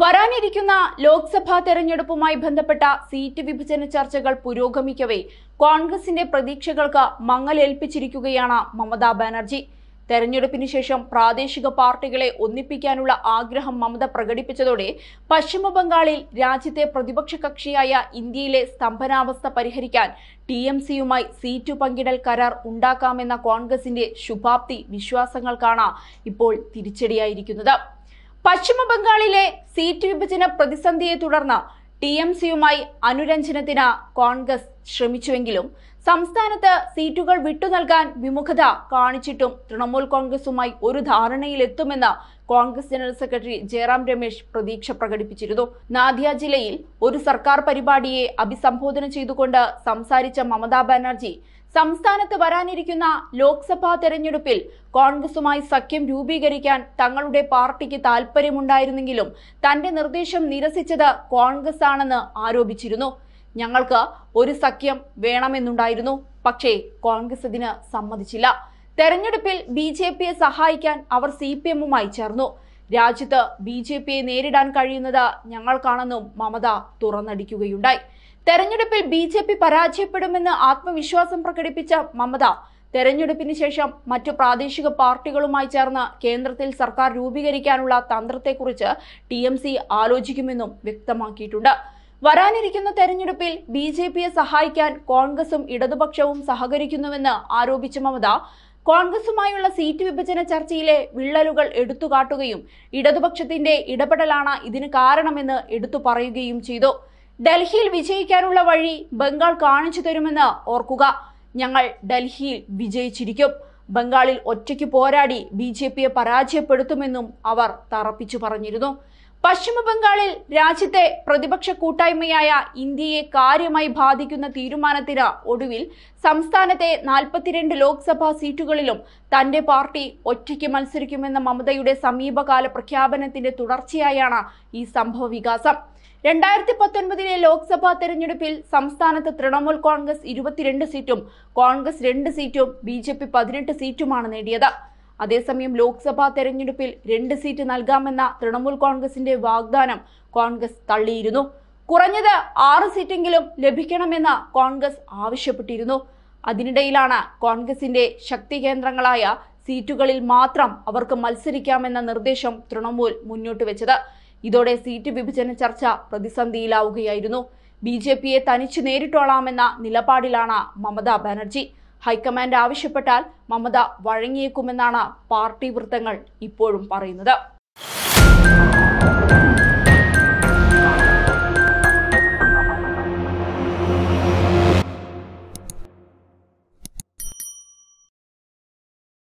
വരാനിരിക്കുന്ന ലോക്സഭാ തെരഞ്ഞെടുപ്പുമായി ബന്ധപ്പെട്ട സീറ്റ് വിഭജന ചർച്ചകൾ പുരോഗമിക്കവേ കോൺഗ്രസിന്റെ പ്രതീക്ഷകൾക്ക് മങ്ങലേൽപ്പിച്ചിരിക്കുകയാണ് മമതാ ബാനർജി തെരഞ്ഞെടുപ്പിന് ശേഷം പ്രാദേശിക പാർട്ടികളെ ഒന്നിപ്പിക്കാനുള്ള ആഗ്രഹം മമത പ്രകടിപ്പിച്ചതോടെ പശ്ചിമബംഗാളിൽ രാജ്യത്തെ പ്രതിപക്ഷ കക്ഷിയായ ഇന്ത്യയിലെ സ്തംഭനാവസ്ഥ പരിഹരിക്കാൻ ടി എം സിയുമായി സീറ്റു പങ്കിടൽ കരാർ ഉണ്ടാക്കാമെന്ന കോൺഗ്രസിന്റെ ശുഭാപ്തി വിശ്വാസങ്ങൾക്കാണ് ഇപ്പോൾ തിരിച്ചടിയായിരിക്കുന്നത് പശ്ചിമ ബംഗാളിലെ സീറ്റ് വിഭജന പ്രതിസന്ധിയെ തുടർന്ന് ടി എം സിയുമായി അനുരഞ്ജനത്തിന് കോൺഗ്രസ് ശ്രമിച്ചുവെങ്കിലും സംസ്ഥാനത്ത് സീറ്റുകൾ വിട്ടു നൽകാൻ വിമുഖത കാണിച്ചിട്ടും തൃണമൂൽ കോൺഗ്രസുമായി ഒരു ധാരണയിലെത്തുമെന്ന് കോൺഗ്രസ് ജനറൽ സെക്രട്ടറി ജയറാം രമേശ് പ്രതീക്ഷ പ്രകടിപ്പിച്ചിരുന്നു നാദിയ ജില്ലയിൽ ഒരു സർക്കാർ പരിപാടിയെ അഭിസംബോധന ചെയ്തുകൊണ്ട് സംസാരിച്ച മമതാ ബാനർജി സംസ്ഥാനത്ത് വരാനിരിക്കുന്ന ലോക്സഭാ തെരഞ്ഞെടുപ്പിൽ കോൺഗ്രസുമായി സഖ്യം രൂപീകരിക്കാൻ തങ്ങളുടെ പാർട്ടിക്ക് താൽപ്പര്യമുണ്ടായിരുന്നെങ്കിലും തന്റെ നിർദ്ദേശം നിരസിച്ചത് കോൺഗ്രസ് ആണെന്ന് ആരോപിച്ചിരുന്നു ഞങ്ങൾക്ക് ഒരു സഖ്യം വേണമെന്നുണ്ടായിരുന്നു പക്ഷേ കോൺഗ്രസ് ഇതിന് സമ്മതിച്ചില്ല തെരഞ്ഞെടുപ്പിൽ ബി സഹായിക്കാൻ അവർ സി ചേർന്നു രാജ്യത്ത് ബി ജെ പിയെ നേരിടാൻ കഴിയുന്നത് ഞങ്ങൾക്കാണെന്നും മമത തുറന്നടിക്കുകയുണ്ടായി തെരഞ്ഞെടുപ്പിൽ ബി ജെ പി പരാജയപ്പെടുമെന്ന് ആത്മവിശ്വാസം പ്രകടിപ്പിച്ച മമത തെരഞ്ഞെടുപ്പിന് ശേഷം മറ്റു പ്രാദേശിക പാർട്ടികളുമായി ചേർന്ന് കേന്ദ്രത്തിൽ സർക്കാർ രൂപീകരിക്കാനുള്ള തന്ത്രത്തെക്കുറിച്ച് ടി എം സി ആലോചിക്കുമെന്നും വ്യക്തമാക്കിയിട്ടുണ്ട് വരാനിരിക്കുന്ന തെരഞ്ഞെടുപ്പിൽ ബി ജെ പിയെ സഹായിക്കാൻ കോൺഗ്രസും ഇടതുപക്ഷവും സഹകരിക്കുന്നുവെന്ന് ആരോപിച്ച മമത കോൺഗ്രസുമായുള്ള സീറ്റ് വിഭജന ചർച്ചയിലെ വിള്ളലുകൾ എടുത്തുകാട്ടുകയും ഇടതുപക്ഷത്തിന്റെ ഇടപെടലാണ് ഇതിന് കാരണമെന്ന് എടുത്തു പറയുകയും ചെയ്തു ഡൽഹിയിൽ വിജയിക്കാനുള്ള വഴി ബംഗാൾ കാണിച്ചു തരുമെന്ന് ഓർക്കുക ഞങ്ങൾ ഡൽഹിയിൽ വിജയിച്ചിരിക്കും ബംഗാളിൽ ഒറ്റയ്ക്ക് പോരാടി ബി ജെ പിയെ പരാജയപ്പെടുത്തുമെന്നും അവർ തറപ്പിച്ചു പറഞ്ഞിരുന്നു പശ്ചിമബംഗാളിൽ രാജ്യത്തെ പ്രതിപക്ഷ കൂട്ടായ്മയായ ഇന്ത്യയെ കാര്യമായി ബാധിക്കുന്ന തീരുമാനത്തിന് ഒടുവിൽ സംസ്ഥാനത്തെ നാൽപ്പത്തിരണ്ട് ലോക്സഭാ സീറ്റുകളിലും തന്റെ പാർട്ടി ഒറ്റയ്ക്ക് മത്സരിക്കുമെന്ന മമതയുടെ സമീപകാല പ്രഖ്യാപനത്തിന്റെ തുടർച്ചയായാണ് ഈ സംഭവ വികാസം രണ്ടായിരത്തി പത്തൊൻപതിലെ ലോക്സഭാ തെരഞ്ഞെടുപ്പിൽ സംസ്ഥാനത്ത് തൃണമൂൽ കോൺഗ്രസ് ഇരുപത്തിരണ്ട് സീറ്റും കോൺഗ്രസ് രണ്ട് സീറ്റും ബി ജെ പി പതിനെട്ട് സീറ്റുമാണ് നേടിയത് അതേസമയം ലോക്സഭാ തെരഞ്ഞെടുപ്പിൽ രണ്ട് സീറ്റ് നൽകാമെന്ന തൃണമൂൽ കോൺഗ്രസിന്റെ വാഗ്ദാനം കോൺഗ്രസ് തള്ളിയിരുന്നു കുറഞ്ഞത് ആറ് സീറ്റെങ്കിലും ലഭിക്കണമെന്ന് കോൺഗ്രസ് ആവശ്യപ്പെട്ടിരുന്നു അതിനിടയിലാണ് കോൺഗ്രസിന്റെ ശക്തി കേന്ദ്രങ്ങളായ സീറ്റുകളിൽ മാത്രം അവർക്ക് മത്സരിക്കാമെന്ന നിർദ്ദേശം തൃണമൂൽ മുന്നോട്ട് വെച്ചത് ഇതോടെ സീറ്റ് വിഭജന ചർച്ച പ്രതിസന്ധിയിലാവുകയായിരുന്നു ബി ജെ പിയെ തനിച്ച് നേരിട്ടോളാമെന്ന നിലപാടിലാണ് മമതാ ബാനർജി ഹൈക്കമാൻഡ് ആവശ്യപ്പെട്ടാൽ മമത വഴങ്ങിയേക്കുമെന്നാണ് പാർട്ടി വൃത്തങ്ങൾ ഇപ്പോഴും പറയുന്നത്